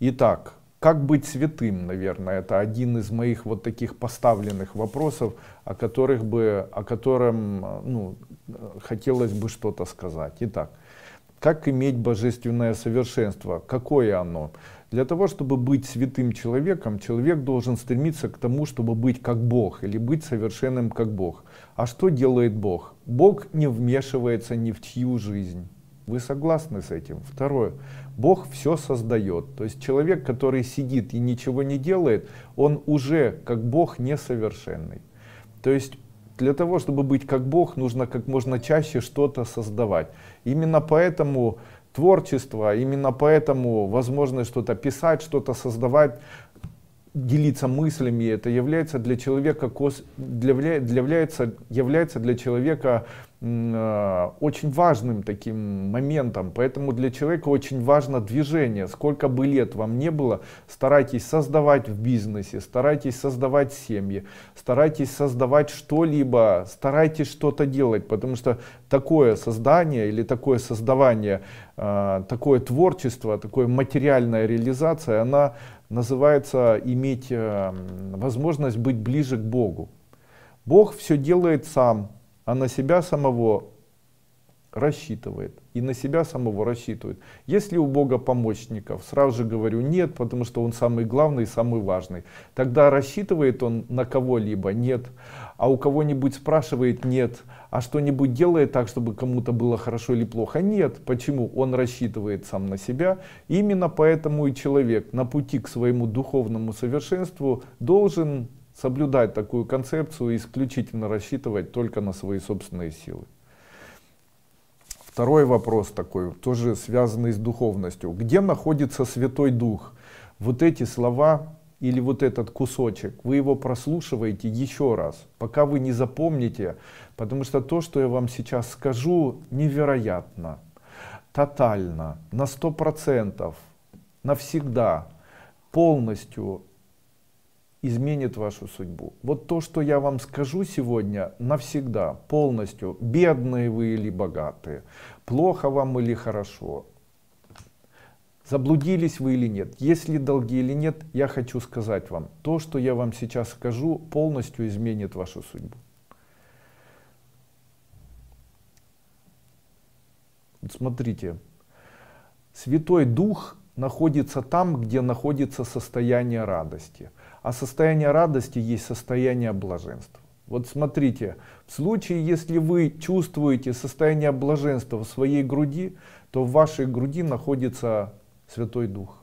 Итак, как быть святым, наверное, это один из моих вот таких поставленных вопросов, о которых бы, о котором, ну, хотелось бы что-то сказать. Итак, как иметь божественное совершенство? Какое оно? Для того, чтобы быть святым человеком, человек должен стремиться к тому, чтобы быть как Бог или быть совершенным как Бог. А что делает Бог? Бог не вмешивается ни в чью жизнь. Вы согласны с этим? Второе. Бог все создает. То есть человек, который сидит и ничего не делает, он уже как Бог несовершенный. То есть для того, чтобы быть как Бог, нужно как можно чаще что-то создавать. Именно поэтому творчество, именно поэтому возможность что-то писать, что-то создавать, делиться мыслями, это является для человека, для, является, является для человека Э, очень важным таким моментом. Поэтому для человека очень важно движение. Сколько бы лет вам не было, старайтесь создавать в бизнесе, старайтесь создавать семьи, старайтесь создавать что-либо, старайтесь что-то делать, потому что такое создание или такое создавание, э, такое творчество, такое материальная реализация, она называется иметь э, возможность быть ближе к Богу. Бог все делает сам, а на себя самого рассчитывает. И на себя самого рассчитывает. Если у Бога помощников, сразу же говорю нет, потому что он самый главный самый важный. Тогда рассчитывает он на кого-либо нет, а у кого-нибудь спрашивает нет, а что-нибудь делает так, чтобы кому-то было хорошо или плохо. Нет. Почему? Он рассчитывает сам на себя. Именно поэтому и человек на пути к своему духовному совершенству должен соблюдать такую концепцию и исключительно рассчитывать только на свои собственные силы. Второй вопрос такой, тоже связанный с духовностью. Где находится Святой Дух? Вот эти слова или вот этот кусочек, вы его прослушиваете еще раз, пока вы не запомните, потому что то, что я вам сейчас скажу, невероятно, тотально, на сто процентов, навсегда, полностью изменит вашу судьбу. Вот то, что я вам скажу сегодня, навсегда, полностью, бедные вы или богатые, плохо вам или хорошо, заблудились вы или нет, если долги или нет, я хочу сказать вам, то, что я вам сейчас скажу, полностью изменит вашу судьбу. смотрите, Святой Дух находится там, где находится состояние радости. А состояние радости есть состояние блаженства. Вот смотрите, в случае, если вы чувствуете состояние блаженства в своей груди, то в вашей груди находится Святой Дух.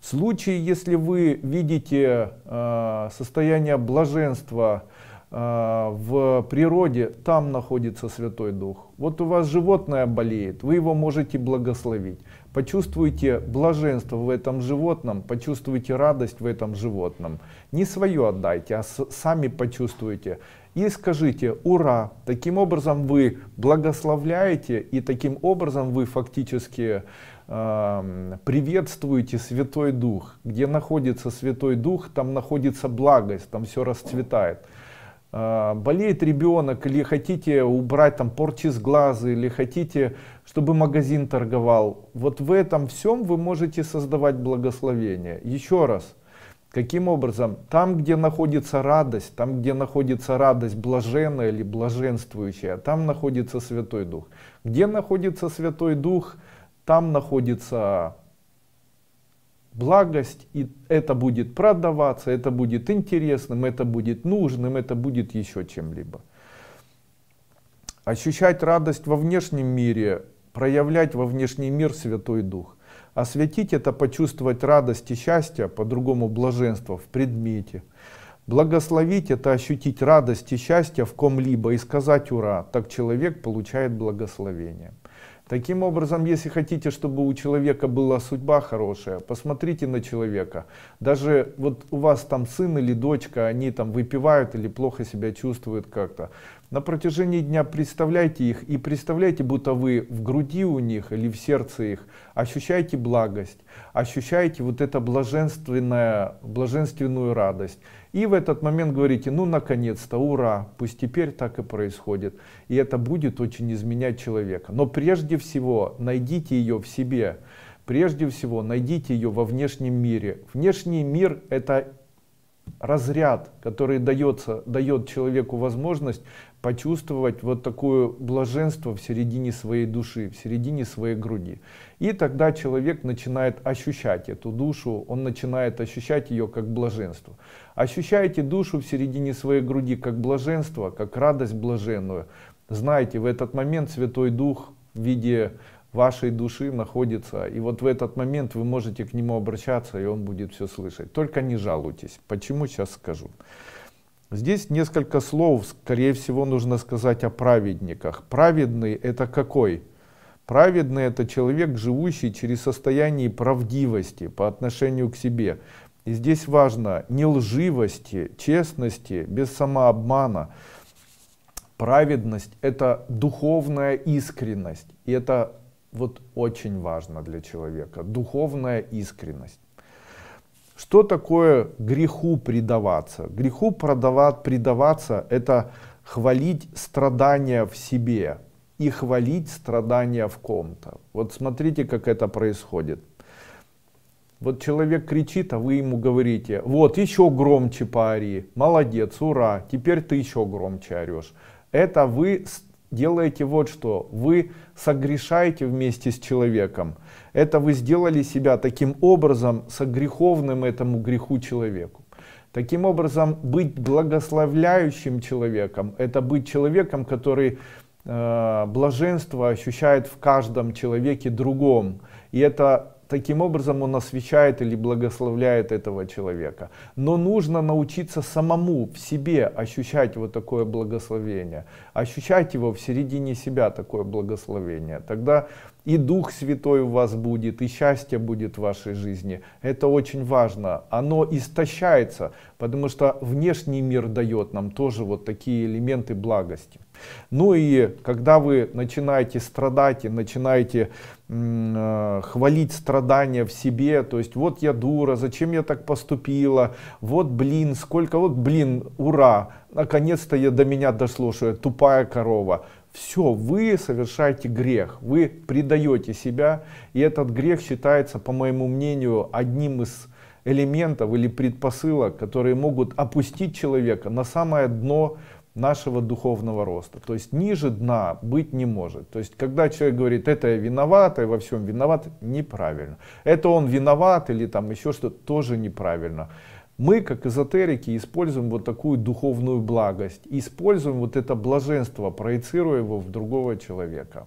В случае, если вы видите э, состояние блаженства Э, в природе, там находится Святой Дух. Вот у вас животное болеет, вы его можете благословить. Почувствуйте блаженство в этом животном, почувствуйте радость в этом животном. Не свое отдайте, а сами почувствуйте. И скажите «Ура!». Таким образом вы благословляете и таким образом вы фактически эм, приветствуете Святой Дух. Где находится Святой Дух, там находится благость, там все расцветает. А, болеет ребенок, или хотите убрать там порчи с глаза, или хотите, чтобы магазин торговал. Вот в этом всем вы можете создавать благословение. Еще раз, каким образом? Там, где находится радость, там, где находится радость блаженная или блаженствующая, там находится Святой Дух. Где находится Святой Дух, там находится благость, и это будет продаваться, это будет интересным, это будет нужным, это будет еще чем-либо. Ощущать радость во внешнем мире, проявлять во внешний мир Святой Дух. Осветить это, почувствовать радость и счастье, по-другому блаженство в предмете. Благословить это, ощутить радость и счастье в ком-либо и сказать «Ура!» Так человек получает благословение. Таким образом, если хотите, чтобы у человека была судьба хорошая, посмотрите на человека. Даже вот у вас там сын или дочка, они там выпивают или плохо себя чувствуют как-то. На протяжении дня представляйте их и представляйте, будто вы в груди у них или в сердце их. Ощущайте благость, ощущайте вот это блаженственное, блаженственную радость. И в этот момент говорите, ну наконец-то, ура, пусть теперь так и происходит. И это будет очень изменять человека. Но прежде всего найдите ее в себе. Прежде всего найдите ее во внешнем мире. Внешний мир это разряд, который дается, дает человеку возможность почувствовать вот такое блаженство в середине своей души, в середине своей груди. И тогда человек начинает ощущать эту душу, он начинает ощущать ее как блаженство. Ощущаете душу в середине своей груди как блаженство, как радость блаженную. Знаете, в этот момент Святой Дух в виде вашей души находится, и вот в этот момент вы можете к нему обращаться, и он будет все слышать. Только не жалуйтесь. Почему, сейчас скажу. Здесь несколько слов, скорее всего, нужно сказать о праведниках. Праведный — это какой? Праведный — это человек, живущий через состояние правдивости по отношению к себе. И здесь важно не лживости, честности, без самообмана. Праведность — это духовная искренность. И это вот очень важно для человека. Духовная искренность. Что такое греху предаваться? Греху продавать, предаваться – это хвалить страдания в себе и хвалить страдания в ком-то. Вот смотрите, как это происходит. Вот человек кричит, а вы ему говорите, вот еще громче поори, молодец, ура, теперь ты еще громче орешь. Это вы делаете вот что. Вы согрешаете вместе с человеком. Это вы сделали себя таким образом согреховным этому греху человеку. Таким образом, быть благословляющим человеком – это быть человеком, который э, блаженство ощущает в каждом человеке другом. И это таким образом он освещает или благословляет этого человека. Но нужно научиться самому в себе ощущать вот такое благословение, ощущать его в середине себя такое благословение. Тогда и Дух Святой у вас будет, и счастье будет в вашей жизни. Это очень важно. Оно истощается, потому что внешний мир дает нам тоже вот такие элементы благости. Ну и когда вы начинаете страдать и начинаете э, хвалить страдания в себе, то есть вот я дура, зачем я так поступила, вот блин, сколько, вот блин, ура, наконец-то я до меня дошло, что я тупая корова. Все, вы совершаете грех, вы предаете себя, и этот грех считается, по моему мнению, одним из элементов или предпосылок, которые могут опустить человека на самое дно нашего духовного роста. То есть ниже дна быть не может. То есть когда человек говорит, это я виноват, я во всем виноват, неправильно. Это он виноват или там еще что-то, тоже неправильно. Мы, как эзотерики, используем вот такую духовную благость, используем вот это блаженство, проецируя его в другого человека.